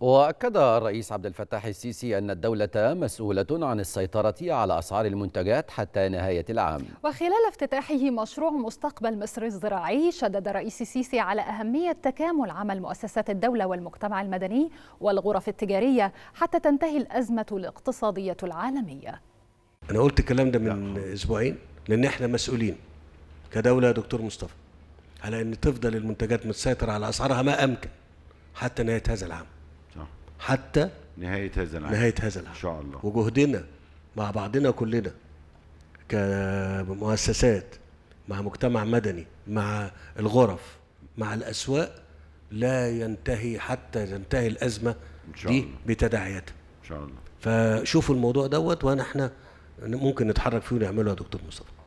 وأكد الرئيس عبد الفتاح السيسي أن الدولة مسؤولة عن السيطرة على أسعار المنتجات حتى نهاية العام وخلال افتتاحه مشروع مستقبل مصر الزراعي شدد الرئيس السيسي على أهمية تكامل عمل مؤسسات الدولة والمجتمع المدني والغرف التجارية حتى تنتهي الأزمة الاقتصادية العالمية أنا قلت الكلام ده من أسبوعين لأن إحنا مسؤولين كدولة يا دكتور مصطفى على أن تفضل المنتجات متسيطرة على أسعارها ما أمكن حتى نهاية هذا العام حتى نهاية هذا العام نهاية هذا العام إن شاء الله وجهدنا مع بعضنا كلنا كمؤسسات مع مجتمع مدني مع الغرف مع الأسواق لا ينتهي حتى تنتهي الأزمة إن شاء دي بتداعياتها إن شاء الله فشوفوا الموضوع دوت وأنا إحنا ممكن نتحرك فيه ونعمله يا دكتور مصطفى